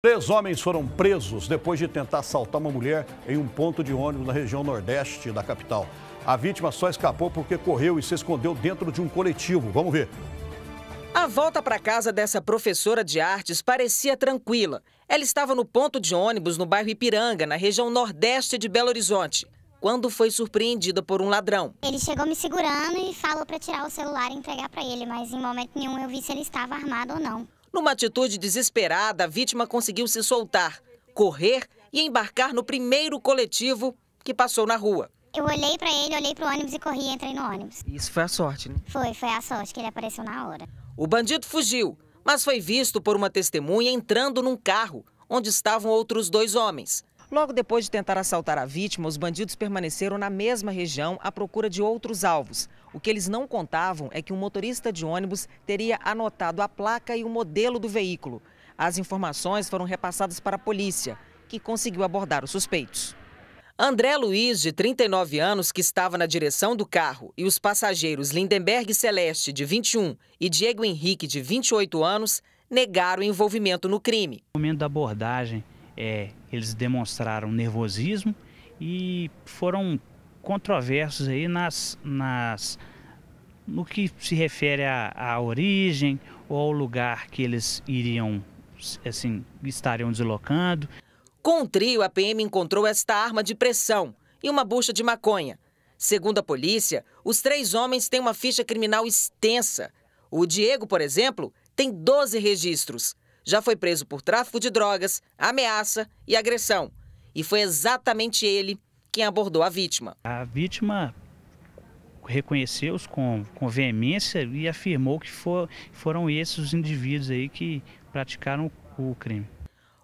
Três homens foram presos depois de tentar assaltar uma mulher em um ponto de ônibus na região nordeste da capital. A vítima só escapou porque correu e se escondeu dentro de um coletivo. Vamos ver. A volta para casa dessa professora de artes parecia tranquila. Ela estava no ponto de ônibus no bairro Ipiranga, na região nordeste de Belo Horizonte, quando foi surpreendida por um ladrão. Ele chegou me segurando e falou para tirar o celular e entregar para ele, mas em momento nenhum eu vi se ele estava armado ou não. Numa atitude desesperada, a vítima conseguiu se soltar, correr e embarcar no primeiro coletivo que passou na rua. Eu olhei para ele, olhei para o ônibus e corri e entrei no ônibus. Isso foi a sorte, né? Foi, foi a sorte que ele apareceu na hora. O bandido fugiu, mas foi visto por uma testemunha entrando num carro onde estavam outros dois homens. Logo depois de tentar assaltar a vítima, os bandidos permaneceram na mesma região à procura de outros alvos. O que eles não contavam é que um motorista de ônibus teria anotado a placa e o modelo do veículo. As informações foram repassadas para a polícia, que conseguiu abordar os suspeitos. André Luiz, de 39 anos, que estava na direção do carro, e os passageiros Lindenberg Celeste, de 21, e Diego Henrique, de 28 anos, negaram o envolvimento no crime. No momento da abordagem, é, eles demonstraram nervosismo e foram controversos aí nas, nas no que se refere à origem ou ao lugar que eles iriam, assim, estariam deslocando. Com o trio, a PM encontrou esta arma de pressão e uma bucha de maconha. Segundo a polícia, os três homens têm uma ficha criminal extensa. O Diego, por exemplo, tem 12 registros. Já foi preso por tráfico de drogas, ameaça e agressão. E foi exatamente ele quem abordou a vítima. A vítima reconheceu-os com, com veemência e afirmou que for, foram esses os indivíduos aí que praticaram o crime.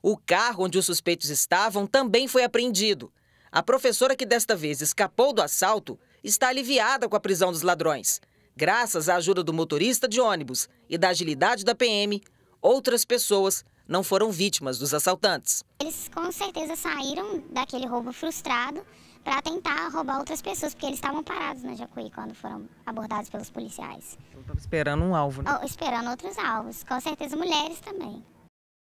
O carro onde os suspeitos estavam também foi apreendido. A professora que desta vez escapou do assalto está aliviada com a prisão dos ladrões. Graças à ajuda do motorista de ônibus e da agilidade da PM, outras pessoas não foram vítimas dos assaltantes. Eles com certeza saíram daquele roubo frustrado para tentar roubar outras pessoas, porque eles estavam parados na Jacuí quando foram abordados pelos policiais. Então, esperando um alvo, né? Oh, esperando outros alvos, com certeza mulheres também.